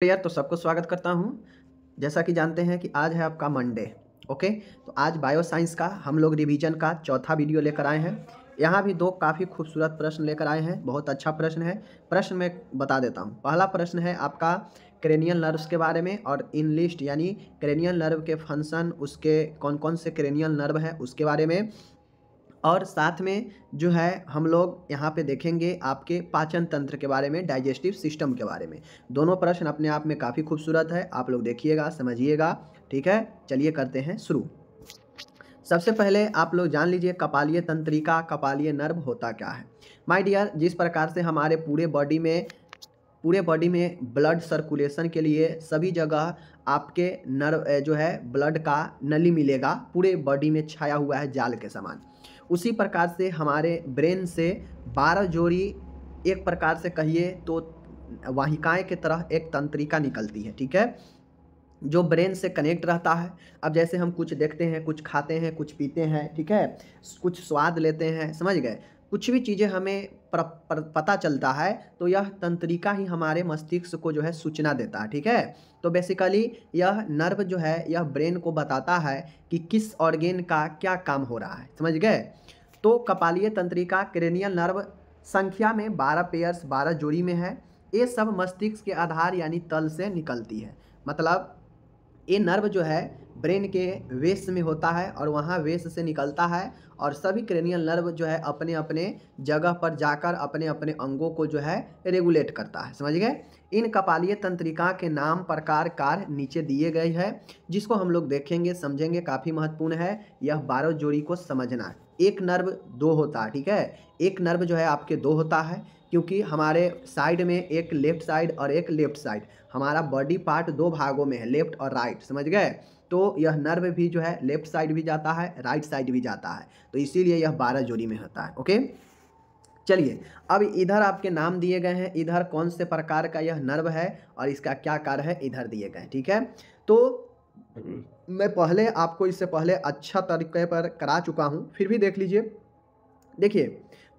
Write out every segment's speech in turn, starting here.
prayer तो सबको स्वागत करता हूँ जैसा कि जानते हैं कि आज है आपका मंडे ओके तो आज बायो साइंस का हम लोग रिवीजन का चौथा वीडियो लेकर आए हैं यहाँ भी दो काफ़ी खूबसूरत प्रश्न लेकर आए हैं बहुत अच्छा प्रश्न है प्रश्न मैं बता देता हूँ पहला प्रश्न है आपका क्रेनियल नर्व्स के बारे में और इन लिस्ट यानी क्रेनियल नर्व के फंक्शन उसके कौन कौन से क्रेनियल नर्व है उसके बारे में और साथ में जो है हम लोग यहाँ पे देखेंगे आपके पाचन तंत्र के बारे में डाइजेस्टिव सिस्टम के बारे में दोनों प्रश्न अपने आप में काफ़ी खूबसूरत है आप लोग देखिएगा समझिएगा ठीक है चलिए करते हैं शुरू सबसे पहले आप लोग जान लीजिए कपालीय तंत्रिका कपालीय नर्व होता क्या है माय डियर जिस प्रकार से हमारे पूरे बॉडी में पूरे बॉडी में ब्लड सर्कुलेशन के लिए सभी जगह आपके नर्व जो है ब्लड का नली मिलेगा पूरे बॉडी में छाया हुआ है जाल के समान उसी प्रकार से हमारे ब्रेन से बारह जोड़ी एक प्रकार से कहिए तो वाहिकाएं की तरह एक तंत्रिका निकलती है ठीक है जो ब्रेन से कनेक्ट रहता है अब जैसे हम कुछ देखते हैं कुछ खाते हैं कुछ पीते हैं ठीक है कुछ स्वाद लेते हैं समझ गए कुछ भी चीज़ें हमें प्र, प्र, पता चलता है तो यह तंत्रिका ही हमारे मस्तिष्क को जो है सूचना देता है ठीक है तो बेसिकली यह नर्व जो है यह ब्रेन को बताता है कि किस ऑर्गेन का क्या काम हो रहा है समझ गए तो कपालीय तंत्रिका क्रेनियल नर्व संख्या में बारह पेयर्स बारह जोड़ी में है ये सब मस्तिष्क के आधार यानी तल से निकलती है मतलब ये नर्व जो है ब्रेन के वेस में होता है और वहाँ वेस से निकलता है और सभी क्रेनियल नर्व जो है अपने अपने जगह पर जाकर अपने अपने अंगों को जो है रेगुलेट करता है समझ गए इन कपालीय तंत्रिका के नाम प्रकार कार्य नीचे दिए गए हैं जिसको हम लोग देखेंगे समझेंगे काफ़ी महत्वपूर्ण है यह बारह जोड़ी को समझना एक नर्व दो होता है ठीक है एक नर्व जो है आपके दो होता है क्योंकि हमारे साइड में एक लेफ्ट साइड और एक लेफ्ट साइड हमारा बॉडी पार्ट दो भागों में है लेफ्ट और राइट समझ गए तो यह नर्व भी जो है लेफ्ट साइड भी जाता है राइट साइड भी जाता है तो इसीलिए यह बारह जोड़ी में होता है ओके चलिए अब इधर आपके नाम दिए गए हैं इधर कौन से प्रकार का यह नर्व है और इसका क्या कार्य है इधर दिए गए ठीक है तो मैं पहले आपको इससे पहले अच्छा तरीके पर करा चुका हूँ फिर भी देख लीजिए देखिए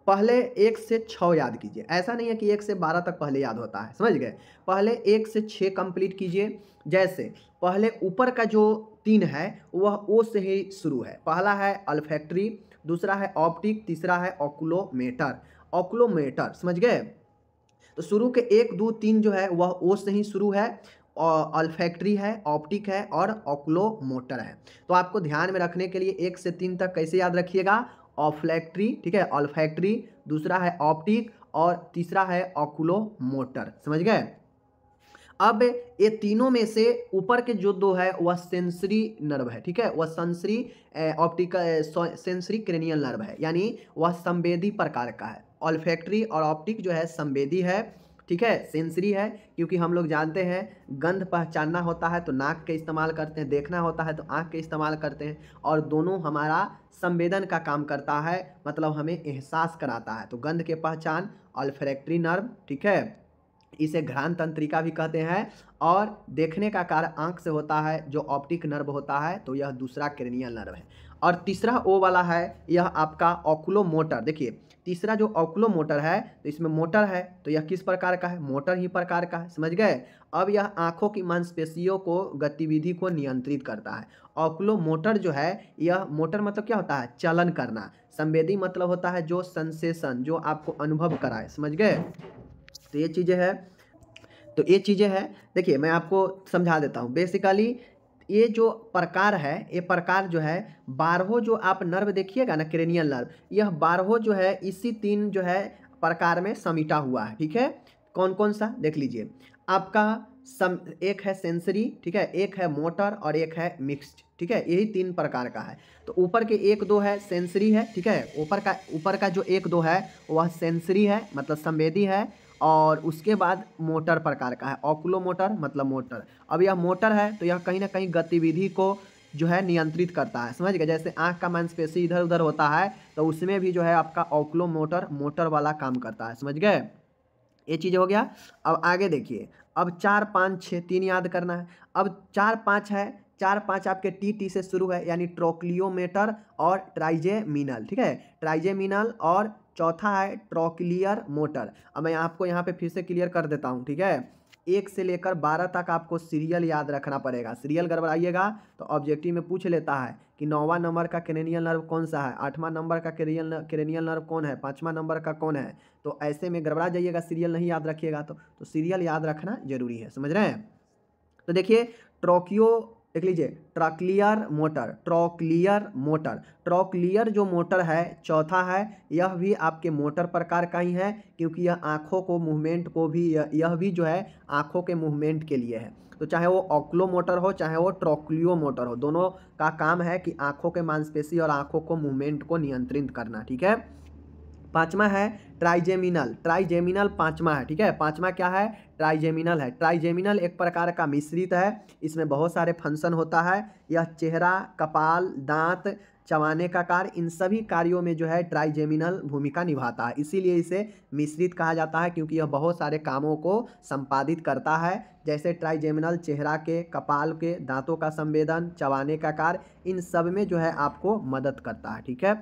पहले एक से छः याद कीजिए ऐसा नहीं है कि एक से बारह तक पहले याद होता है समझ गए पहले एक से छः कंप्लीट कीजिए जैसे पहले ऊपर का जो तीन है वह ओ से ही शुरू है पहला है अल्फैक्ट्री दूसरा है ऑप्टिक तीसरा है ऑक्लोमेटर ऑक्लोमेटर समझ गए तो शुरू के एक दो तीन जो है वह ओ से ही शुरू है अल्फैक्ट्री है ऑप्टिक है और ऑक्लोमोटर मोटर है तो आपको ध्यान में रखने के लिए एक से तीन तक कैसे याद रखिएगा ऑफलैक्ट्री ठीक है ऑलफैक्ट्री दूसरा है ऑप्टिक और तीसरा है ऑकुलो मोटर समझ गए अब ये तीनों में से ऊपर के जो दो है वह सेंसरी नर्व है ठीक है वह sensory optical sensory cranial nerve है यानी वह संवेदी प्रकार का है ऑलफैक्ट्री और ऑप्टिक जो है संवेदी है ठीक है सेंसरी है क्योंकि हम लोग जानते हैं गंध पहचानना होता है तो नाक के इस्तेमाल करते हैं देखना होता है तो आँख के इस्तेमाल करते हैं और दोनों हमारा संवेदन का काम करता है मतलब हमें एहसास कराता है तो गंध के पहचान ऑल्फ्रैक्ट्री नर्व ठीक है इसे घ्राण तंत्रिका भी कहते हैं और देखने का कार्य आँख से होता है जो ऑप्टिक नर्व होता है तो यह दूसरा क्रेनियल नर्व है और तीसरा ओ वाला है यह आपका ऑकुलोमोटर देखिए तीसरा जो ऑक्लो मोटर है तो इसमें मोटर है तो यह किस प्रकार का है मोटर ही प्रकार का है समझ गए अब यह आँखों की मांसपेशियों को गतिविधि को नियंत्रित करता है ऑक्लो मोटर जो है यह मोटर मतलब क्या होता है चलन करना संवेदी मतलब होता है जो सेंसेशन जो आपको अनुभव कराए समझ गए तो ये चीज़ें हैं तो ये चीज़ें हैं देखिए मैं आपको समझा देता हूँ बेसिकली ये जो प्रकार है ये प्रकार जो है बारहों जो आप नर्व देखिएगा ना क्रेनियल नर्व यह बारहों जो है इसी तीन जो है प्रकार में समिटा हुआ है ठीक है कौन कौन सा देख लीजिए आपका सम एक है सेंसरी ठीक है एक है मोटर और एक है मिक्स्ड ठीक है यही तीन प्रकार का है तो ऊपर के एक दो है सेंसरी है ठीक है ऊपर का ऊपर का जो एक दो है वह सेंसरी है मतलब संवेदी है और उसके बाद मोटर प्रकार का है ऑकुलो मोटर मतलब मोटर अब यह मोटर है तो यह कहीं ना कहीं गतिविधि को जो है नियंत्रित करता है समझ गए जैसे आँख का मांसपेशी इधर उधर होता है तो उसमें भी जो है आपका ऑकुलो मोटर मोटर वाला काम करता है समझ गए ये चीज़ हो गया अब आगे देखिए अब चार पाँच छः तीन याद करना है अब चार पाँच है चार पाँच आपके टी टी से शुरू है यानी ट्रोक्लियोमीटर और ट्राइजेमिनल ठीक है ट्राइजेमिनल और चौथा है ट्रोक्लियर मोटर अब मैं आपको यहाँ पे फिर से क्लियर कर देता हूँ ठीक है एक से लेकर बारह तक आपको सीरियल याद रखना पड़ेगा सीरियल गड़बड़ाइएगा तो ऑब्जेक्टिव में पूछ लेता है कि नौवा नंबर का क्रेनियल नर्व कौन सा है आठवां नंबर का क्रेनियल क्रेनियल नर्व कौन है पाँचवा नंबर का कौन है तो ऐसे में गड़बड़ा जाइएगा सीरियल नहीं याद रखिएगा तो, तो सीरियल याद रखना जरूरी है समझ रहे हैं तो देखिए ट्रोकियो देख लीजिए trochlear motor trochlear motor trochlear जो मोटर है चौथा है यह भी आपके मोटर प्रकार का ही है क्योंकि यह आँखों को मूवमेंट को भी यह भी जो है आँखों के मूवमेंट के लिए है तो चाहे वो ऑक्लो मोटर हो चाहे वो ट्रॉकलियो मोटर हो दोनों का काम है कि आँखों के मांसपेशी और आँखों को मूवमेंट को नियंत्रित करना ठीक है पांचवा है ट्राइजेमिनल ट्राइजेमिनल पांचवा है ठीक है पांचवा क्या है ट्राइजेमिनल है ट्राइजेमिनल एक प्रकार का मिश्रित है इसमें बहुत सारे फंक्शन होता है यह चेहरा कपाल दांत चबाने का कार्य इन सभी कार्यों में जो है ट्राइजेमिनल भूमिका निभाता है इसीलिए इसे मिश्रित कहा जाता है क्योंकि यह बहुत सारे कामों को संपादित करता है जैसे ट्राइजेमिनल चेहरा के कपाल के दांतों का संवेदन चबाने का कार्य इन सब में जो है आपको मदद करता है ठीक है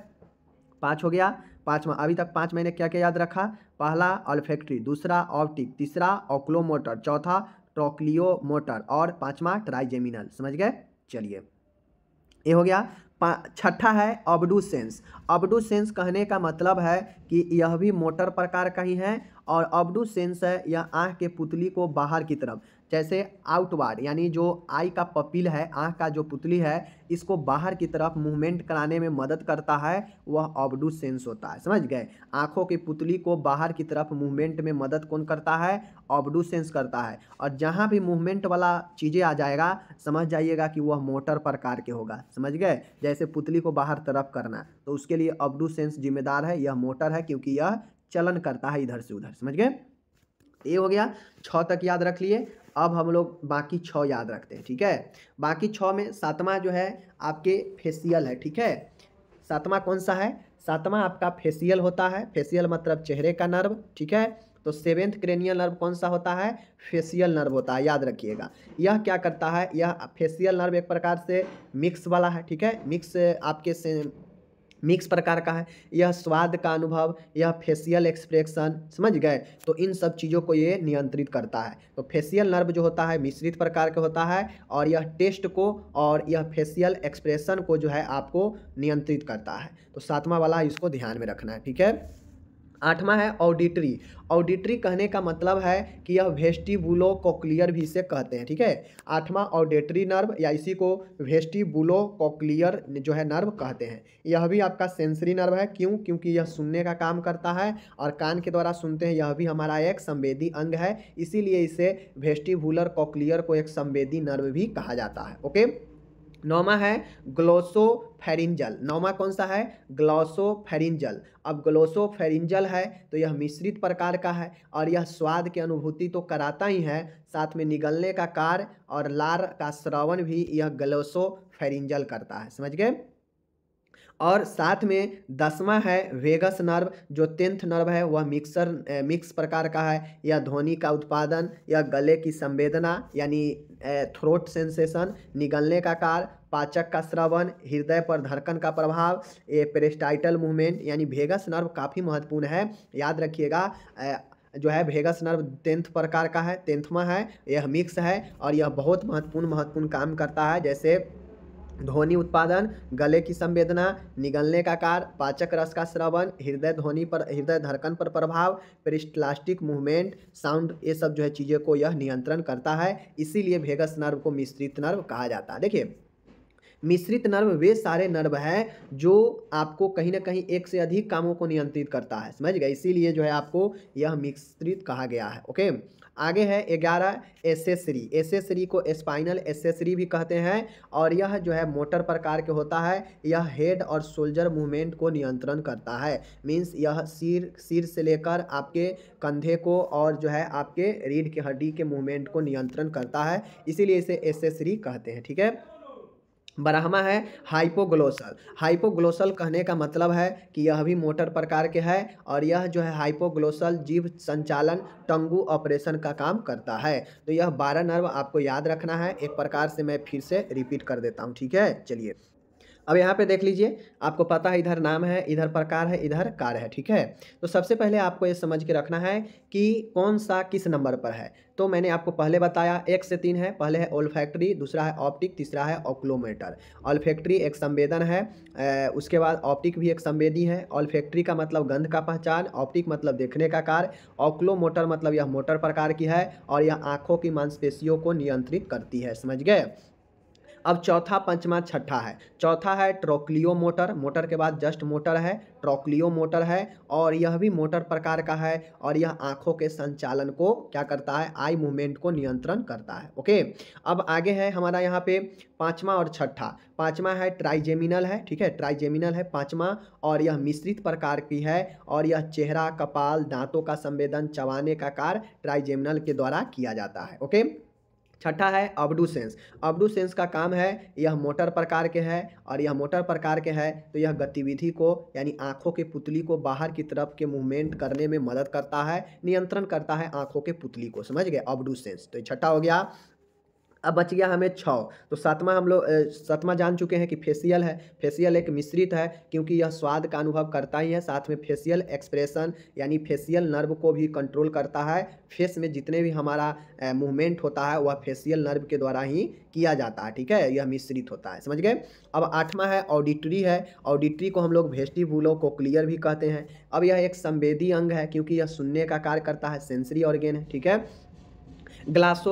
पाँच हो गया पाँचवा अभी तक पाँच महीने क्या क्या याद रखा पहला ऑलफैक्ट्री दूसरा ऑप्टिक तीसरा ऑक्लोमोटर चौथा ट्रोक्लियो मोटर और पाँचवा ट्राइजेमिनल समझ गए चलिए ये हो गया छठा है ऑब्डूसेंस ऑब्डूसेंस कहने का मतलब है कि यह भी मोटर प्रकार का ही है और ऑब्डूसेंस है यह आँख के पुतली को बाहर की तरफ जैसे आउटवार्ड यानी जो आई का पपील है आँख का जो पुतली है इसको बाहर की तरफ मूवमेंट कराने में मदद करता है वह ऑबडू सेंस होता है समझ गए आँखों की पुतली को बाहर की तरफ मूवमेंट में मदद कौन करता है ऑबडू सेंस करता है और जहाँ भी मूवमेंट वाला चीज़ें आ जाएगा समझ जाइएगा कि वह मोटर प्रकार के होगा समझ गए जैसे पुतली को बाहर तरफ करना तो उसके लिए ऑबडू सेंस जिम्मेदार है यह मोटर है क्योंकि यह चलन करता है इधर से उधर समझ गए ये हो गया छः तक याद रख लिए अब हम लोग बाकी छः याद रखते हैं ठीक है बाकी छः में सातवां जो है आपके फेसियल है ठीक है सातवां कौन सा है सातवां आपका फेसियल होता है फेसियल मतलब चेहरे का नर्व ठीक है तो सेवेंथ क्रेनियल नर्व कौन सा होता है फेसियल नर्व होता है याद रखिएगा यह क्या करता है यह फेसियल नर्व एक प्रकार से मिक्स वाला है ठीक है मिक्स आपके से मिक्स प्रकार का है यह स्वाद का अनुभव यह फेशियल एक्सप्रेशन समझ गए तो इन सब चीज़ों को ये नियंत्रित करता है तो फेशियल नर्व जो होता है मिश्रित प्रकार का होता है और यह टेस्ट को और यह फेशियल एक्सप्रेशन को जो है आपको नियंत्रित करता है तो सातवां वाला इसको ध्यान में रखना है ठीक है आठवां है ऑडिटरी ऑडिटरी कहने का मतलब है कि यह वेस्टिबुलो कॉक्लियर भी इसे कहते हैं ठीक है आठवां ऑडिटरी नर्व या इसी को वेस्टिबुलो कॉक्लियर जो है नर्व कहते हैं यह भी आपका सेंसरी नर्व है क्यों क्योंकि यह सुनने का काम करता है और कान के द्वारा सुनते हैं यह भी हमारा एक संवेदी अंग है इसीलिए इसे वेस्टिबुलर कॉक्लियर को एक संवेदी नर्व भी कहा जाता है ओके नौमा है ग्लोसो फेरिंजल नौमा कौन सा है ग्लोसो फेरिंजल अब ग्लोसो फेरिंजल है तो यह मिश्रित प्रकार का है और यह स्वाद की अनुभूति तो कराता ही है साथ में निगलने का कार्य और लार का श्रवण भी यह ग्लोसो फेरिंजल करता है समझ गए और साथ में दसवां है वेगस नर्व जो टेंथ नर्व है वह मिक्सर मिक्स प्रकार का है यह ध्वनि का उत्पादन यह गले की संवेदना यानी थ्रोट सेंसेशन निगलने का कार पाचक का श्रवण हृदय पर धड़कन का प्रभाव ये पेरेस्टाइटल मूवमेंट यानी भेगस नर्व काफ़ी महत्वपूर्ण है याद रखिएगा जो है भेगस नर्व टेंथ प्रकार का है टेंथवा है यह मिक्स है और यह बहुत महत्वपूर्ण महत्वपूर्ण काम करता है जैसे ध्वनि उत्पादन गले की संवेदना निगलने का कार पाचक रस का श्रवण हृदय ध्वनि पर हृदय धड़कन पर प्रभाव पेरिस्टलास्टिक मूवमेंट साउंड ये सब जो है चीज़ें को यह नियंत्रण करता है इसीलिए भेगस नर्व को मिश्रित नर्व कहा जाता है देखिए मिश्रित नर्व वे सारे नर्व हैं जो आपको कहीं ना कहीं एक से अधिक कामों को नियंत्रित करता है समझ गए इसीलिए जो है आपको यह मिश्रित कहा गया है ओके आगे है ग्यारह एसेसरी एसेसरी को स्पाइनल एसेसरी भी कहते हैं और यह जो है मोटर प्रकार के होता है यह हेड और शोल्जर मूवमेंट को नियंत्रण करता है मीन्स यह सिर सिर से लेकर आपके कंधे को और जो है आपके रीढ़ की हड्डी के मूवमेंट को नियंत्रण करता है इसीलिए इसे एसेसरी कहते हैं ठीक है बारहवा है हाइपोग्लोसल हाइपोग्लोसल कहने का मतलब है कि यह भी मोटर प्रकार के है और यह जो है हाइपोग्लोसल जीव संचालन टंगू ऑपरेशन का काम करता है तो यह बारह नर्व आपको याद रखना है एक प्रकार से मैं फिर से रिपीट कर देता हूँ ठीक है चलिए अब यहाँ पे देख लीजिए आपको पता है इधर नाम है इधर प्रकार है इधर कार्य है ठीक है तो सबसे पहले आपको ये समझ के रखना है कि कौन सा किस नंबर पर है तो मैंने आपको पहले बताया एक से तीन है पहले है ओल फैक्ट्री दूसरा है ऑप्टिक तीसरा है ऑक्लोमीटर ऑल फैक्ट्री एक संवेदन है उसके बाद ऑप्टिक भी एक संवेदी है ऑल फैक्ट्री का मतलब गंध का पहचान ऑप्टिक मतलब देखने का कार्य ऑक्लोमोटर मतलब यह मोटर प्रकार की है और यह आँखों की मांसपेशियों को नियंत्रित करती है समझ गए अब चौथा पंचमा छठा है चौथा है ट्रोक्लियो मोटर मोटर के बाद जस्ट मोटर है ट्रोक्लियो मोटर है और यह भी मोटर प्रकार का है और यह आँखों के संचालन को क्या करता है आई मूवमेंट को नियंत्रण करता है ओके अब आगे है हमारा यहाँ पे पाँचवा और छठा पाँचवा है ट्राइजेमिनल है ठीक है ट्राइजेमिनल है पाँचवा और यह मिश्रित प्रकार की है और यह चेहरा कपाल दांतों का संवेदन चबाने का कार्य ट्राइजेमिनल के द्वारा किया जाता है ओके छठा है अबडूसेंस अबडूसेंस का काम है यह मोटर प्रकार के है और यह मोटर प्रकार के है तो यह गतिविधि को यानी आँखों के पुतली को बाहर की तरफ के मूवमेंट करने में मदद करता है नियंत्रण करता है आँखों के पुतली को समझ गए अबडूसेंस तो छठा हो गया अब बच गया हमें छ तो सातवां हम लोग सातवां जान चुके हैं कि फेशियल है फेशियल एक मिश्रित है क्योंकि यह स्वाद का अनुभव करता ही है साथ में फेशियल एक्सप्रेशन यानी फेशियल नर्व को भी कंट्रोल करता है फेस में जितने भी हमारा मूवमेंट होता है वह फेशियल नर्व के द्वारा ही किया जाता है ठीक है यह मिश्रित होता है समझ गए अब आठवां है ऑडिटरी है ऑडिटरी को हम लोग वेस्टिबुलो को क्लियर भी कहते हैं अब यह एक संवेदी अंग है क्योंकि यह सुनने का कार्य करता है सेंसरी ऑर्गेन है ठीक है ग्लासो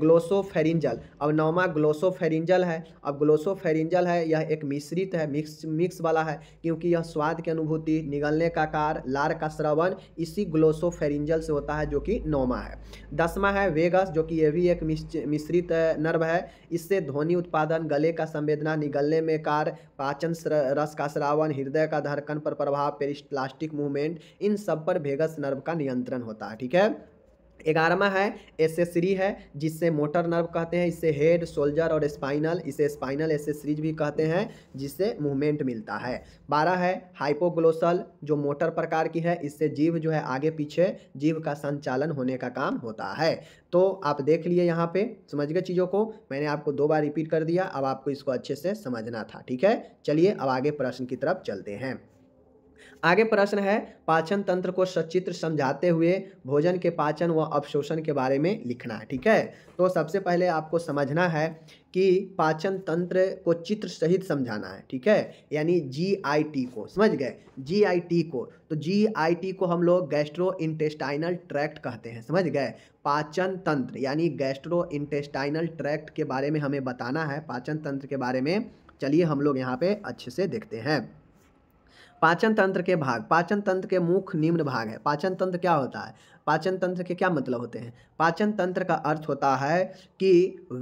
ग्लोसोफेरिंजल अब नौमा ग्लोसोफेरिंजल है अब ग्लोसोफेरिंजल है यह एक मिश्रित है मिक्स मिक्स वाला है क्योंकि यह स्वाद की अनुभूति निगलने का कार लार का श्रवण इसी ग्लोसोफेरिंजल से होता है जो कि नौमा है दसवा है वेगस जो कि यह भी एक मिश्रित नर्व है इससे ध्वनि उत्पादन गले का संवेदना निगलने में कार पाचन रस का श्रावण हृदय का धड़कन पर प्रभाव प्लास्टिक मूवमेंट इन सब पर वेगस नर्व का नियंत्रण होता है ठीक है ग्यारहवा है एसेसरी है जिससे मोटर नर्व कहते हैं इससे हेड शोल्जर और स्पाइनल इसे स्पाइनल एसेसरीज भी कहते हैं जिससे मूवमेंट मिलता है बारह है हाइपोग्लोसल जो मोटर प्रकार की है इससे जीव जो है आगे पीछे जीव का संचालन होने का काम होता है तो आप देख लिए यहाँ पे समझ गए चीज़ों को मैंने आपको दो बार रिपीट कर दिया अब आपको इसको अच्छे से समझना था ठीक है चलिए अब आगे प्रश्न की तरफ चलते हैं आगे प्रश्न है पाचन तंत्र को सचित्र समझाते हुए भोजन के पाचन व अवशोषण के बारे में लिखना है ठीक है तो सबसे पहले आपको समझना है कि पाचन तंत्र को चित्र सहित समझाना है ठीक है यानी जी आई टी को समझ गए जी आई टी को तो जी आई टी को हम लोग गैस्ट्रो इंटेस्टाइनल ट्रैक्ट कहते हैं समझ गए पाचन तंत्र यानी गैस्ट्रो इंटेस्टाइनल ट्रैक्ट के बारे में हमें बताना है पाचन तंत्र के बारे में चलिए हम लोग यहाँ पे अच्छे से देखते हैं पाचन तंत्र के भाग पाचन तंत्र के मुख्य निम्न भाग है पाचन तंत्र क्या होता है पाचन तंत्र के क्या मतलब होते हैं पाचन तंत्र का अर्थ होता है कि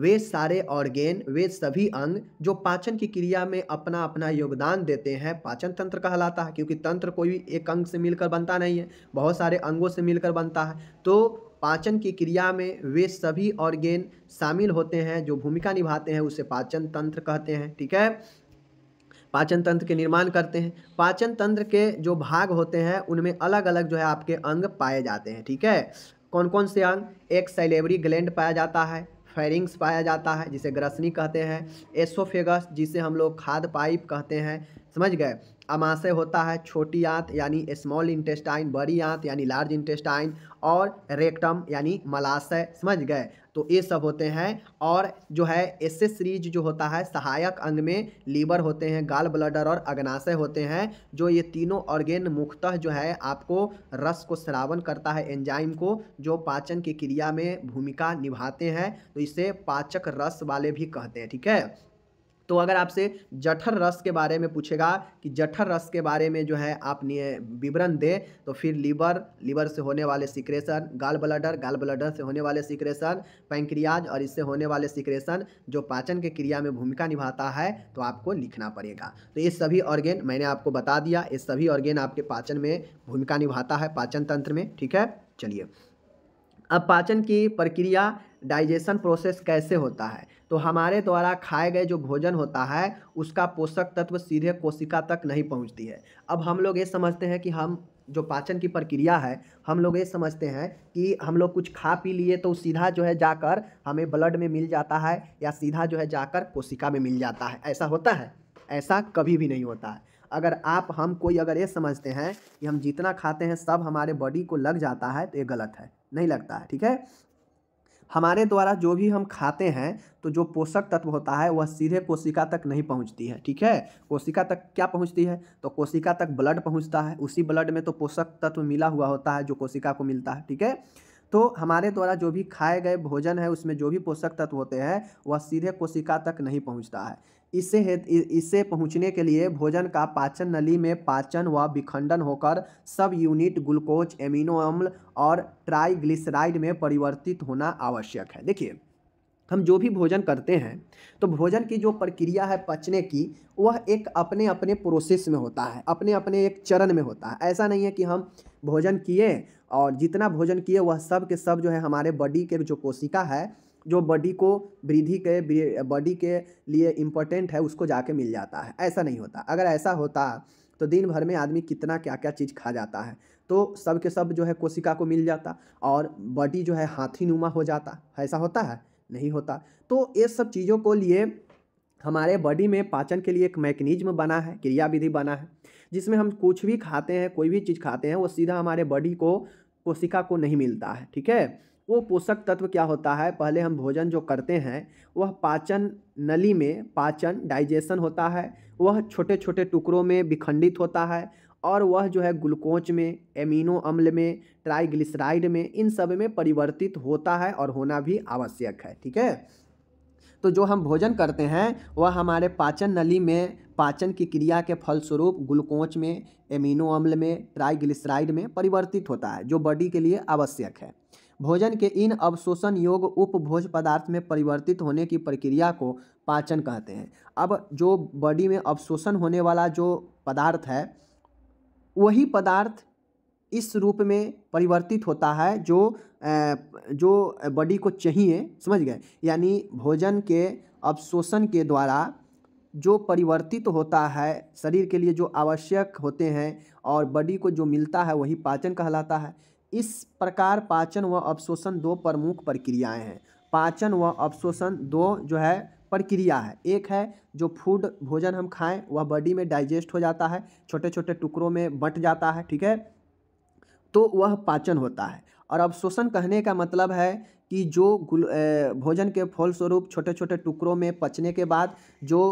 वे सारे ऑर्गेन वे सभी अंग जो पाचन की क्रिया में अपना अपना योगदान देते हैं पाचन तंत्र कहलाता है क्योंकि तंत्र कोई भी एक अंग से मिलकर बनता नहीं है बहुत सारे अंगों से मिलकर बनता है तो पाचन की क्रिया में वे सभी ऑर्गेन शामिल होते हैं जो भूमिका निभाते हैं उसे पाचन तंत्र कहते हैं ठीक है पाचन तंत्र के निर्माण करते हैं पाचन तंत्र के जो भाग होते हैं उनमें अलग अलग जो है आपके अंग पाए जाते हैं ठीक है कौन कौन से अंग एक सेलेवरी ग्लैंड पाया जाता है फेरिंग्स पाया जाता है जिसे ग्रसनी कहते हैं एसोफेगस जिसे हम लोग खाद पाइप कहते हैं समझ गए अमाशय होता है छोटी आंत यानी स्मॉल इंटेस्टाइन बड़ी आंत यानी लार्ज इंटेस्टाइन और रेक्टम यानी मलाशय समझ गए तो ये सब होते हैं और जो है एसेसरीज जो होता है सहायक अंग में लीवर होते हैं गाल ब्लडर और अग्नाशय होते हैं जो ये तीनों ऑर्गेन मुख्यतः जो है आपको रस को श्रावण करता है एंजाइम को जो पाचन की क्रिया में भूमिका निभाते हैं तो इसे पाचक रस वाले भी कहते हैं ठीक है तो अगर आपसे जठर रस के बारे में पूछेगा कि जठर रस के बारे में जो है आप विवरण दें तो फिर लीवर लीवर से होने वाले सिक्रेशन गाल ब्लडर गाल ब्लडर से होने वाले सिक्रेशन पैंक्रियाज और इससे होने वाले सिक्रेशन जो पाचन के क्रिया में भूमिका निभाता है तो आपको लिखना पड़ेगा तो ये सभी ऑर्गेन मैंने आपको बता दिया ये सभी ऑर्गेन आपके पाचन में भूमिका निभाता है पाचन तंत्र में ठीक है चलिए अब पाचन की प्रक्रिया डाइजेशन प्रोसेस कैसे होता है तो हमारे द्वारा खाए गए जो भोजन होता है उसका पोषक तत्व सीधे कोशिका तक नहीं पहुंचती है अब हम लोग ये समझते हैं कि हम जो पाचन की प्रक्रिया है हम लोग ये समझते हैं कि हम लोग कुछ खा पी लिए तो सीधा जो है जाकर हमें ब्लड में मिल जाता है या सीधा जो है जाकर कोशिका में मिल जाता है ऐसा होता है ऐसा कभी भी नहीं होता है अगर आप हम कोई अगर ये समझते हैं कि हम जितना खाते हैं सब हमारे बॉडी को लग जाता है तो ये गलत है नहीं लगता है ठीक है हमारे द्वारा जो भी हम खाते हैं तो जो पोषक तत्व होता है वह सीधे कोशिका तक नहीं पहुंचती है ठीक है कोशिका तक क्या पहुंचती है तो कोशिका तक ब्लड पहुंचता है उसी ब्लड में तो पोषक तत्व मिला हुआ होता है जो कोशिका को मिलता है ठीक है तो हमारे द्वारा जो भी खाए गए भोजन है उसमें जो भी पोषक तत्व होते हैं वह सीधे कोशिका तक नहीं पहुँचता है इससे इससे पहुंचने के लिए भोजन का पाचन नली में पाचन व विखंडन होकर सब यूनिट ग्लूकोज एमिनो अम्ल और ट्राइग्लिसराइड में परिवर्तित होना आवश्यक है देखिए हम जो भी भोजन करते हैं तो भोजन की जो प्रक्रिया है पचने की वह एक अपने अपने प्रोसेस में होता है अपने अपने एक चरण में होता है ऐसा नहीं है कि हम भोजन किए और जितना भोजन किए वह सब के सब जो है हमारे बॉडी के जो कोशिका है जो बॉडी को वृद्धि के बॉडी के लिए इम्पोर्टेंट है उसको जाके मिल जाता है ऐसा नहीं होता अगर ऐसा होता तो दिन भर में आदमी कितना क्या क्या चीज़ खा जाता है तो सब के सब जो है कोशिका को मिल जाता और बॉडी जो है हाथी नुमा हो जाता ऐसा होता है नहीं होता तो ये सब चीज़ों को लिए हमारे बॉडी में पाचन के लिए एक मैकेनिज्म बना है क्रिया विधि बना है जिसमें हम कुछ भी खाते हैं कोई भी चीज़ खाते हैं वो सीधा हमारे बॉडी को कोशिका को नहीं मिलता है ठीक है वो पोषक तत्व क्या होता है पहले हम भोजन जो करते हैं वह पाचन नली में पाचन डाइजेशन होता है वह छोटे छोटे टुकड़ों में विखंडित होता है और वह जो है ग्लूकोज में एमिनो अम्ल में ट्राइग्लिसराइड में इन सब में परिवर्तित होता है और होना भी आवश्यक है ठीक है तो जो हम भोजन करते हैं वह हमारे पाचन नली में पाचन की क्रिया के फलस्वरूप ग्लूकोज में एमिनो अम्ल में ट्राइग्लिसराइड में परिवर्तित होता है जो बॉडी के लिए आवश्यक है भोजन के इन अवशोषण योग उपभोज पदार्थ में परिवर्तित होने की प्रक्रिया को पाचन कहते हैं अब जो बॉडी में अवशोषण होने वाला जो पदार्थ है वही पदार्थ इस रूप में परिवर्तित होता है जो जो बॉडी को चाहिए समझ गए यानी भोजन के अवशोषण के द्वारा जो परिवर्तित होता है शरीर के लिए जो आवश्यक होते हैं और बॉडी को जो मिलता है वही पाचन कहलाता है इस प्रकार पाचन व अवशोषण दो प्रमुख प्रक्रियाएं हैं पाचन व अवशोषण दो जो है प्रक्रिया है एक है जो फूड भोजन हम खाएं वह बॉडी में डाइजेस्ट हो जाता है छोटे छोटे टुकड़ों में बंट जाता है ठीक है तो वह पाचन होता है और अवशोषण कहने का मतलब है कि जो भोजन के फलस्वरूप छोटे छोटे टुकड़ों में पचने के बाद जो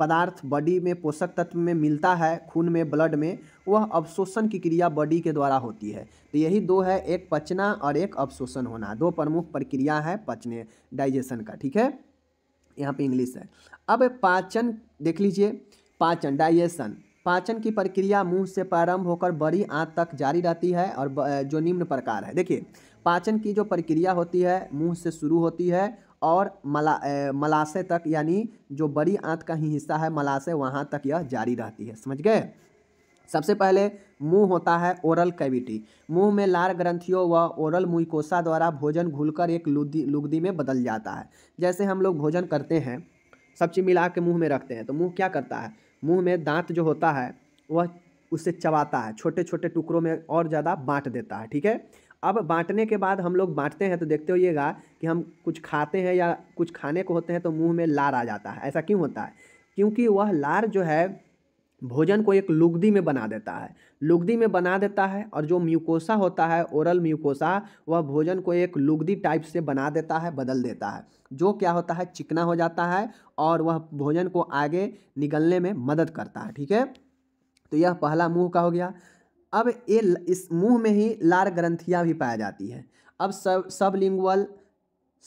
पदार्थ बॉडी में पोषक तत्व में मिलता है खून में ब्लड में वह अवशोषण की क्रिया बॉडी के द्वारा होती है तो यही दो है एक पचना और एक अवशोषण होना दो प्रमुख प्रक्रिया है पचने डाइजेशन का ठीक है यहाँ पे इंग्लिश है अब पाचन देख लीजिए पाचन डाइजेशन पाचन की प्रक्रिया मुंह से प्रारंभ होकर बड़ी आंत तक जारी रहती है और जो निम्न प्रकार है देखिए पाचन की जो प्रक्रिया होती है मुंह से शुरू होती है और मला मलाशय तक यानी जो बड़ी आंत का ही हिस्सा है मलाशय वहाँ तक यह जारी रहती है समझ गए सबसे पहले मुंह होता है ओरल कैविटी मुंह में लार ग्रंथियों व ओरल मुइकोसा द्वारा भोजन घुलकर एक लुदी लुगदी में बदल जाता है जैसे हम लोग भोजन करते हैं सब चीज़ मिला के मुँह में रखते हैं तो मुँह क्या करता है मुँह में दांत जो होता है वह उससे चबाता है छोटे छोटे टुकड़ों में और ज़्यादा बाँट देता है ठीक है अब बांटने के बाद हम लोग बांटते हैं तो देखते होइएगा कि हम कुछ खाते हैं या कुछ खाने को होते हैं तो मुंह में लार आ जाता है ऐसा क्यों होता है क्योंकि वह लार जो है भोजन को एक लुगदी में बना देता है लुगदी में बना देता है और जो म्यूकोसा होता है ओरल म्यूकोसा वह भोजन को एक लुगदी टाइप से बना देता है बदल देता है जो क्या होता है चिकना हो जाता है और वह भोजन को आगे निगलने में मदद करता है ठीक है तो यह पहला मुंह का हो गया अब ये इस मुंह में ही लार ग्रंथियाँ भी पाया जाती है अब सब सब लिंगुअल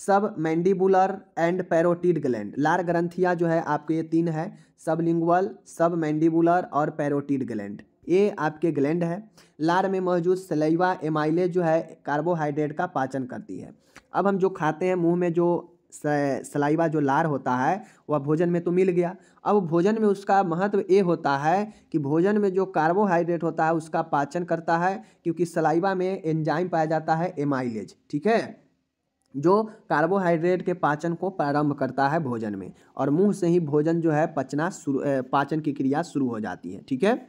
सब मैंडिबुलर एंड पैरोटिड ग्लैंड लार ग्रंथियाँ जो है आपके ये तीन है सब लिंगुअल सब मैंडिबुलर और पैरोटिड ग्लैंड ये आपके ग्लैंड है लार में मौजूद सलेवा एमाइलेज जो है कार्बोहाइड्रेट का पाचन करती है अब हम जो खाते हैं मुँह में जो सलाइवा जो लार होता है वह भोजन में तो मिल गया अब भोजन में उसका महत्व ये होता है कि भोजन में जो कार्बोहाइड्रेट होता है उसका पाचन करता है क्योंकि सलाइवा में एंजाइम पाया जाता है एमाइलेज ठीक है जो कार्बोहाइड्रेट के पाचन को प्रारंभ करता है भोजन में और मुंह से ही भोजन जो है पचना शुरू पाचन की क्रिया शुरू हो जाती है ठीक है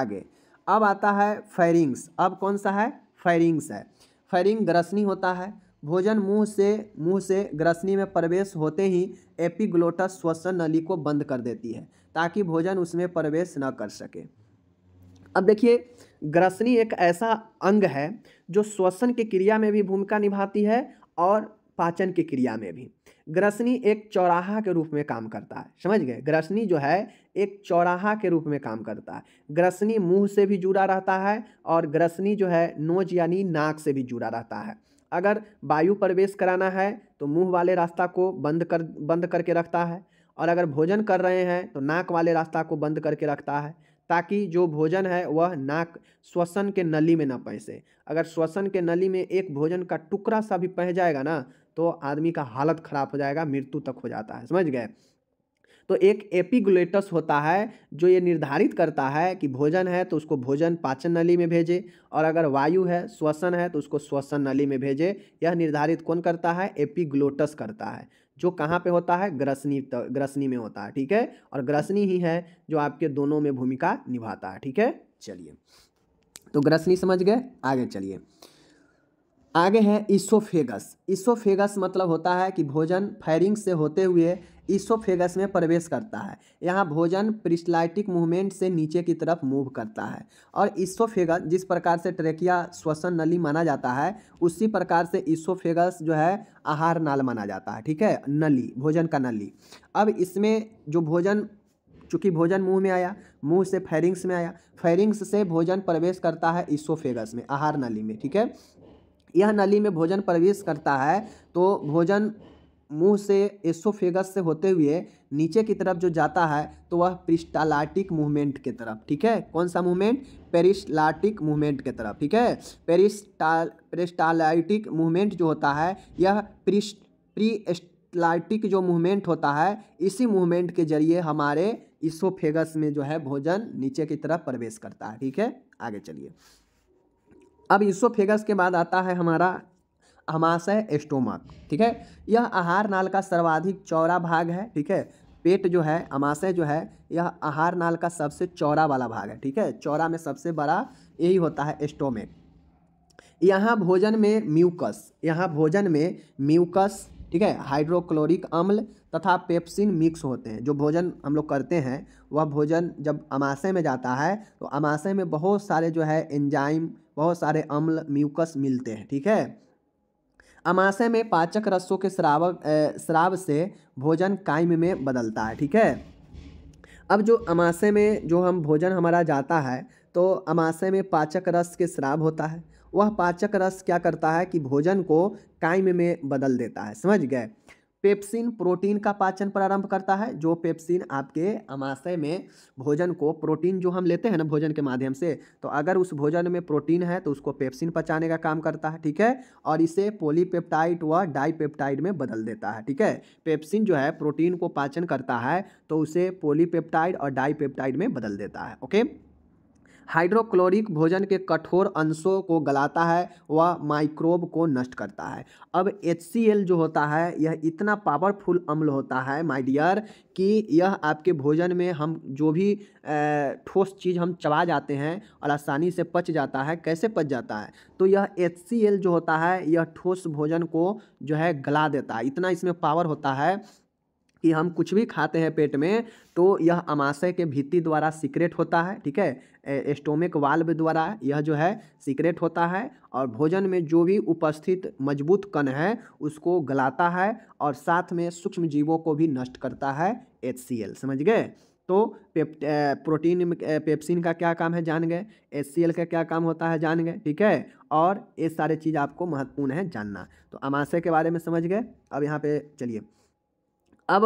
आगे अब आता है फैरिंग्स अब कौन सा है फेरिंग्स है फेरिंग ग्रसनी होता है भोजन मुंह से मुंह से ग्रसनी में प्रवेश होते ही एपिग्लोटस श्वसन नली को बंद कर देती है ताकि भोजन उसमें प्रवेश न कर सके अब देखिए ग्रसनी एक ऐसा अंग है जो श्वसन की क्रिया में भी भूमिका निभाती है और पाचन की क्रिया में भी ग्रसनी एक चौराहा के रूप में काम करता है समझ गए ग्रसनी जो है एक चौराहा के रूप में काम करता है ग्रसनी मुंह से भी जुड़ा रहता है और ग्रसनी जो है नोज यानी नाक से भी जुड़ा रहता है अगर वायु प्रवेश कराना है तो मुंह वाले रास्ता को बंद कर बंद करके रखता है और अगर भोजन कर रहे हैं तो नाक वाले रास्ता को बंद करके रखता है ताकि जो भोजन है वह नाक श्वसन के नली में ना पहसे अगर श्वसन के नली में एक भोजन का टुकड़ा सा भी पह जाएगा ना तो आदमी का हालत ख़राब हो जाएगा मृत्यु तक हो जाता है समझ गए तो एक एपिगुलेटस होता है जो ये निर्धारित करता है कि भोजन है तो उसको भोजन पाचन नली में भेजे और अगर वायु है श्वसन है तो उसको श्वसन नली में भेजे यह निर्धारित कौन करता है एपिग्लोटस करता है जो कहाँ पे होता है ग्रसनी ग्रसनी में होता है ठीक है और ग्रसनी ही है जो आपके दोनों में भूमिका निभाता है ठीक है चलिए तो ग्रसनी समझ गए आगे चलिए आगे हैं इसोफेगस इसोफेगस मतलब होता है कि भोजन फायरिंग से होते हुए इसोफेगस में प्रवेश करता है यहाँ भोजन प्रिस्लाइटिक मूवमेंट से नीचे की तरफ मूव करता है और इसोफेगस जिस प्रकार से ट्रेकिया श्वसन नली माना जाता है उसी प्रकार से इसोफेगस जो है आहार नाल माना जाता है ठीक है नली भोजन का नली अब इसमें जो भोजन चूँकि भोजन मुंह में आया मुंह से फेरिंग्स में आया फेरिंग्स से भोजन प्रवेश करता है इसोफेगस में आहार नली में ठीक है यह नली में भोजन प्रवेश करता है तो भोजन मुंह से एसोफेगस से होते हुए नीचे की तरफ जो जाता है तो वह पेरिस्टालाटिक मूवमेंट के तरफ ठीक है कौन सा मूवमेंट पेरिस्टालाटिक मूवमेंट के तरफ ठीक है पेरिस्टाल पेरिस्टालाइटिक मूवमेंट जो होता है यह प्रिस प्रीस्टालाटिक जो मूवमेंट होता है इसी मूवमेंट के जरिए हमारे इसोफेगस में जो है भोजन नीचे की तरफ प्रवेश करता है ठीक है आगे चलिए अब इसोफेगस के बाद आता है हमारा हमाशय स्टोमक ठीक है यह आहार नाल का सर्वाधिक चौड़ा भाग है ठीक है पेट जो है अमाशय जो है यह आहार नाल का सबसे चौड़ा वाला भाग है ठीक है चौड़ा में सबसे बड़ा यही होता है स्टोमेक यहाँ भोजन में म्यूकस यहाँ भोजन में म्यूकस ठीक है हाइड्रोक्लोरिक अम्ल तथा पेप्सिन मिक्स होते हैं जो भोजन हम लोग करते हैं वह भोजन जब अमाशय में जाता है तो अमाशय में बहुत सारे जो है एंजाइम बहुत सारे अम्ल म्यूकस मिलते हैं ठीक है अमाशय में पाचक रसों के श्राव श्राव से भोजन कायम में बदलता है ठीक है अब जो अमाशय में जो हम भोजन हमारा जाता है तो अमाशय में पाचक रस के श्राव होता है वह पाचक रस क्या करता है कि भोजन को कायम में बदल देता है समझ गए पेप्सिन प्रोटीन का पाचन प्रारंभ करता है जो पेप्सिन आपके अमाशय में भोजन को प्रोटीन जो हम लेते हैं ना भोजन के माध्यम से तो अगर उस भोजन में प्रोटीन है तो उसको पेप्सिन पचाने का काम करता है ठीक है और इसे पोलीपेप्टाइड व डाईपेप्टाइड में बदल देता है ठीक है पेप्सिन जो है प्रोटीन को पाचन करता है तो उसे पोलीपेप्टाइड और डाईपेप्टाइड में बदल देता है ओके हाइड्रोक्लोरिक भोजन के कठोर अंशों को गलाता है वह माइक्रोब को नष्ट करता है अब एच जो होता है यह इतना पावरफुल अम्ल होता है माय डियर कि यह आपके भोजन में हम जो भी ठोस चीज़ हम चबा जाते हैं और आसानी से पच जाता है कैसे पच जाता है तो यह एच जो होता है यह ठोस भोजन को जो है गला देता है इतना इसमें पावर होता है कि हम कुछ भी खाते हैं पेट में तो यह अमाशय के भित्ति द्वारा सीक्रेट होता है ठीक है एस्टोमिक वाल्व द्वारा यह जो है सीक्रेट होता है और भोजन में जो भी उपस्थित मजबूत कण है उसको गलाता है और साथ में सूक्ष्म जीवों को भी नष्ट करता है एच समझ गए तो पेप प्रोटीन पेप्सिन का क्या काम है जान गए एच का क्या काम होता है जान गए ठीक है और ये सारे चीज़ आपको महत्वपूर्ण है जानना तो अमाशय के बारे में समझ गए अब यहाँ पे चलिए अब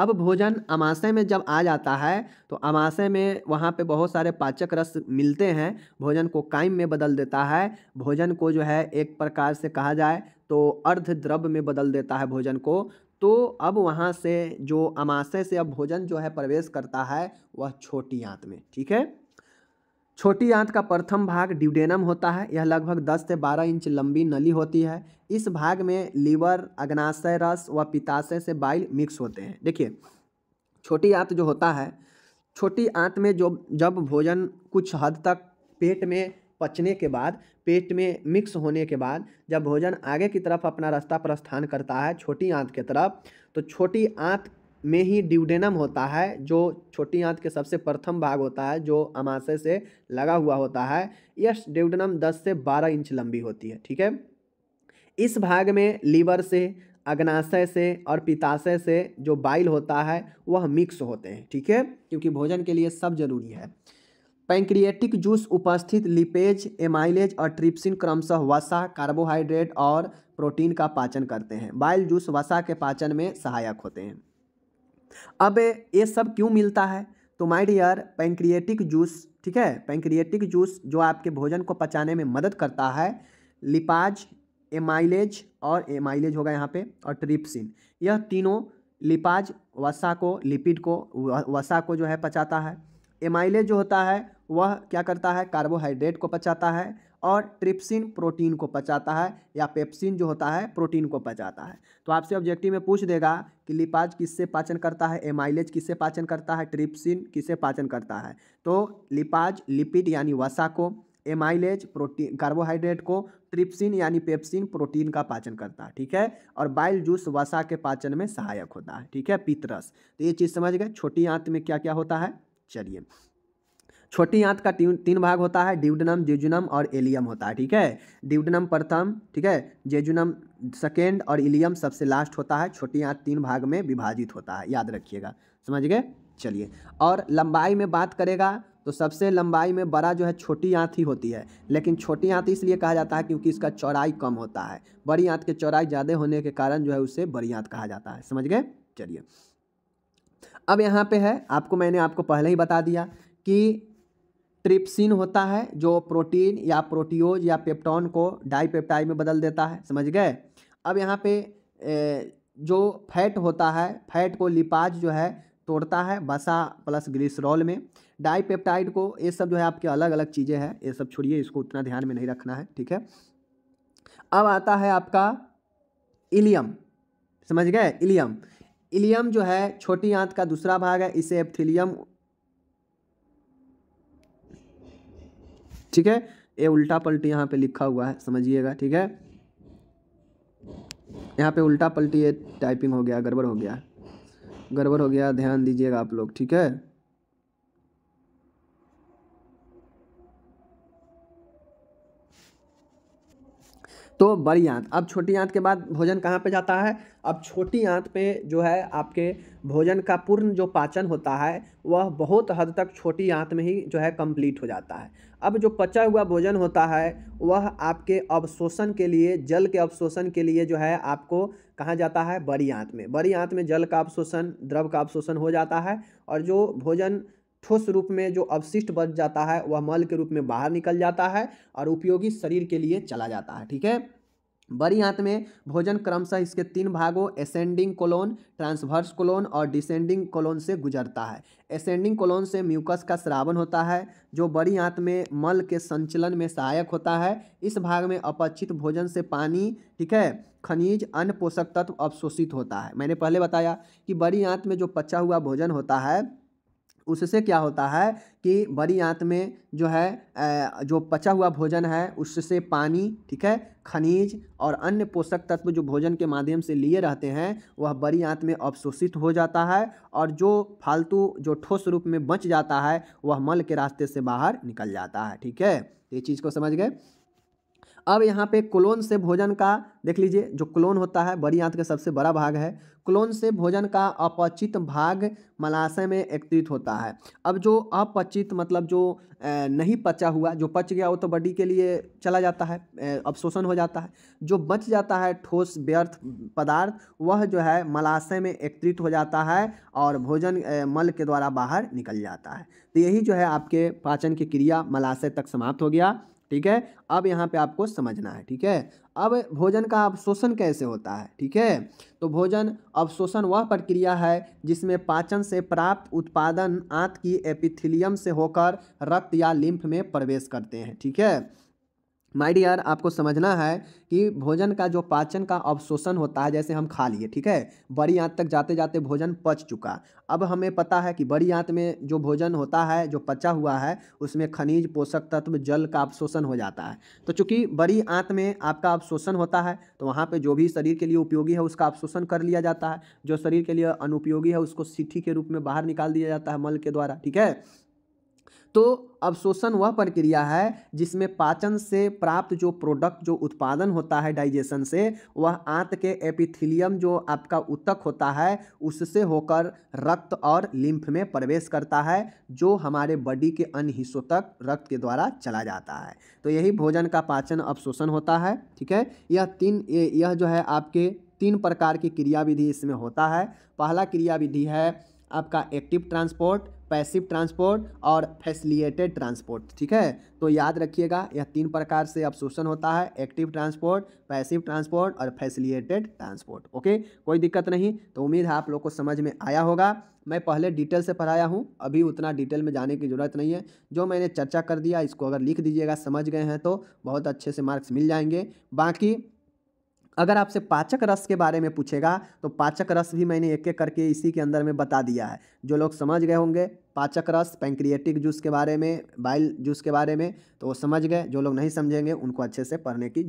अब भोजन अमाशय में जब आ जाता है तो अमाशय में वहाँ पे बहुत सारे पाचक रस मिलते हैं भोजन को कायम में बदल देता है भोजन को जो है एक प्रकार से कहा जाए तो अर्ध द्रव्य में बदल देता है भोजन को तो अब वहाँ से जो अमाशय से अब भोजन जो है प्रवेश करता है वह छोटी आँत में ठीक है छोटी आंत का प्रथम भाग ड्यूडेनम होता है यह लगभग 10 से 12 इंच लंबी नली होती है इस भाग में लीवर अग्नाशय रस व पिताशय से बाइल मिक्स होते हैं देखिए छोटी आंत जो होता है छोटी आंत में जो जब भोजन कुछ हद तक पेट में पचने के बाद पेट में मिक्स होने के बाद जब भोजन आगे की तरफ अपना रास्ता प्रस्थान करता है छोटी आंत की तरफ तो छोटी आंत में ही ड्यूडेनम होता है जो छोटी आंत के सबसे प्रथम भाग होता है जो अमाशय से लगा हुआ होता है यह ड्यूडेनम 10 से 12 इंच लंबी होती है ठीक है इस भाग में लीवर से अग्नाशय से और पिताशय से जो बाइल होता है वह मिक्स होते हैं ठीक है क्योंकि भोजन के लिए सब जरूरी है पैंक्रिएटिक जूस उपस्थित लिपेज एमाइलेज और ट्रिप्सिन क्रमशः वसा कार्बोहाइड्रेट और प्रोटीन का पाचन करते हैं बाइल जूस वसा के पाचन में सहायक होते हैं अब ये सब क्यों मिलता है तो माय डियर पेंक्रिएटिक जूस ठीक है पैंक्रिएटिक जूस जो आपके भोजन को पचाने में मदद करता है लिपाज एमाइलेज और एमाइलेज होगा यहाँ पे और ट्रिप्सिन यह तीनों लिपाज वसा को लिपिड को वसा को जो है पचाता है एमाइलेज जो होता है वह क्या करता है कार्बोहाइड्रेट को पचाता है और ट्रिप्सिन प्रोटीन को पचाता है या पेप्सिन जो होता है प्रोटीन को पचाता है तो आपसे ऑब्जेक्टिव में पूछ देगा कि लिपाज किससे पाचन करता है एमाइलेज किससे पाचन करता है ट्रिप्सिन किससे पाचन करता है तो लिपाज लिपिड यानी वसा को एमाइलेज प्रोटीन कार्बोहाइड्रेट को ट्रिप्सिन यानी पेप्सिन प्रोटीन का पाचन करता है ठीक है और बाइल जूस वसा के पाचन में सहायक होता है ठीक है पीतरस तो ये चीज़ समझ गए छोटी आंत में क्या क्या होता है चलिए छोटी आंत का तीन तीन भाग होता है ड्यूडनम जेजुनम और एलियम होता है ठीक है ड्यूडनम प्रथम ठीक है जेजुनम सेकेंड और इलियम सबसे लास्ट होता है छोटी आंत तीन भाग में विभाजित होता है याद रखिएगा समझ गए चलिए और लंबाई में बात करेगा तो सबसे लंबाई में बड़ा जो है छोटी आँत ही होती है लेकिन छोटी आँत इसलिए कहा जाता है क्योंकि इसका चौड़ाई कम होता है बड़ी आँत के चौड़ाई ज़्यादा होने के कारण जो है उसे बड़ी आँत कहा जाता है समझ गए चलिए अब यहाँ पे है आपको मैंने आपको पहले ही बता दिया कि ट्रिप्सिन होता है जो प्रोटीन या प्रोटीओज या पेप्टॉन को डाईपेप्टाइड में बदल देता है समझ गए अब यहाँ पे जो फैट होता है फैट को लिपाज जो है तोड़ता है बसा प्लस ग्लिसरॉल में डाईपेप्टाइड को ये सब जो है आपके अलग अलग चीज़ें हैं ये सब छोड़िए इसको उतना ध्यान में नहीं रखना है ठीक है अब आता है आपका इलियम समझ गए इलियम इलियम जो है छोटी आंत का दूसरा भाग है इसे एप्थिलियम ठीक है ये उल्टा पलटी यहाँ पे लिखा हुआ है समझिएगा ठीक है यहाँ पे उल्टा पलटी ये टाइपिंग हो गया गड़बड़ हो गया गड़बड़ हो गया ध्यान दीजिएगा आप लोग ठीक है तो बड़ी आंत अब छोटी आंत के बाद भोजन कहाँ पे जाता है अब छोटी आंत पे जो है आपके भोजन का पूर्ण जो पाचन होता है वह बहुत हद तक छोटी आंत में ही जो है कंप्लीट हो जाता है अब जो पचा हुआ भोजन होता है वह आपके अवशोषण के लिए जल के अवशोषण के लिए जो है आपको कहा जाता है बड़ी आंत में बड़ी आंत में जल का अवशोषण द्रव का अवशोषण हो जाता है और जो भोजन ठोस रूप में जो अवशिष्ट बच जाता है वह मल के रूप में बाहर निकल जाता है और उपयोगी शरीर के लिए चला जाता है ठीक है बड़ी आंत में भोजन क्रमशः इसके तीन भागों एसेंडिंग कोलोन ट्रांसवर्स कोलोन और डिसेंडिंग कोलोन से गुजरता है एसेंडिंग कोलोन से म्यूकस का श्रावण होता है जो बड़ी आंत में मल के संचलन में सहायक होता है इस भाग में अपचित भोजन से पानी ठीक है खनिज अन्य पोषक तत्व अवशोषित होता है मैंने पहले बताया कि बड़ी आंत में जो पचा हुआ भोजन होता है उससे क्या होता है कि बड़ी आंत में जो है जो पचा हुआ भोजन है उससे पानी ठीक है खनिज और अन्य पोषक तत्व जो भोजन के माध्यम से लिए रहते हैं वह बड़ी आंत में अवशोषित हो जाता है और जो फालतू जो ठोस रूप में बच जाता है वह मल के रास्ते से बाहर निकल जाता है ठीक है तो ये चीज़ को समझ गए अब यहाँ पे क्लोन से भोजन का देख लीजिए जो क्लोन होता है बड़ी आंत का सबसे बड़ा भाग है क्लोन से भोजन का अपचित भाग मलाशय में एकत्रित होता है अब जो अपचित मतलब जो नहीं पचा हुआ जो पच गया वो तो बॉडी के लिए चला जाता है अवशोषण हो जाता है जो बच जाता है ठोस व्यर्थ पदार्थ वह जो है मलाशय में एकत्रित हो जाता है और भोजन मल के द्वारा बाहर निकल जाता है तो यही जो है आपके पाचन की क्रिया मलाशय तक समाप्त हो गया ठीक है अब यहाँ पे आपको समझना है ठीक है अब भोजन का अवशोषण कैसे होता है ठीक है तो भोजन अवशोषण वह प्रक्रिया है जिसमें पाचन से प्राप्त उत्पादन आंत की एपिथिलियम से होकर रक्त या लिम्फ में प्रवेश करते हैं ठीक है माय डियर आपको समझना है कि भोजन का जो पाचन का अवशोषण होता है जैसे हम खा लिए ठीक है बड़ी आंत तक जाते जाते भोजन पच चुका अब हमें पता है कि बड़ी आंत में जो भोजन होता है जो पचा हुआ है उसमें खनिज पोषक तत्व जल का अवशोषण हो जाता है तो चूंकि बड़ी आंत में आपका अवशोषण होता है तो वहाँ पर जो भी शरीर के लिए उपयोगी है उसका अवशोषण कर लिया जाता है जो शरीर के लिए अनुपयोगी है उसको सीठी के रूप में बाहर निकाल दिया जाता है मल के द्वारा ठीक है तो अवशोषण वह प्रक्रिया है जिसमें पाचन से प्राप्त जो प्रोडक्ट जो उत्पादन होता है डाइजेशन से वह आंत के एपिथिलियम जो आपका उत्तक होता है उससे होकर रक्त और लिम्फ में प्रवेश करता है जो हमारे बॉडी के अन्य हिस्सों तक रक्त के द्वारा चला जाता है तो यही भोजन का पाचन अवशोषण होता है ठीक है यह तीन यह जो है आपके तीन प्रकार की क्रियाविधि इसमें होता है पहला क्रियाविधि है आपका एक्टिव ट्रांसपोर्ट पैसिव ट्रांसपोर्ट और फैसिलिएटेड ट्रांसपोर्ट ठीक है तो याद रखिएगा यह तीन प्रकार से अवशोषण होता है एक्टिव ट्रांसपोर्ट पैसिव ट्रांसपोर्ट और फैसिलिएटेड ट्रांसपोर्ट ओके कोई दिक्कत नहीं तो उम्मीद है आप लोग को समझ में आया होगा मैं पहले डिटेल से पढ़ाया हूँ अभी उतना डिटेल में जाने की ज़रूरत नहीं है जो मैंने चर्चा कर दिया इसको अगर लिख दीजिएगा समझ गए हैं तो बहुत अच्छे से मार्क्स मिल जाएंगे बाकी अगर आपसे पाचक रस के बारे में पूछेगा तो पाचक रस भी मैंने एक एक करके इसी के अंदर में बता दिया है जो लोग समझ गए होंगे पाचक रस पैंक्रिएटिक जूस के बारे में बाइल जूस के बारे में तो वो समझ गए जो लोग नहीं समझेंगे उनको अच्छे से पढ़ने की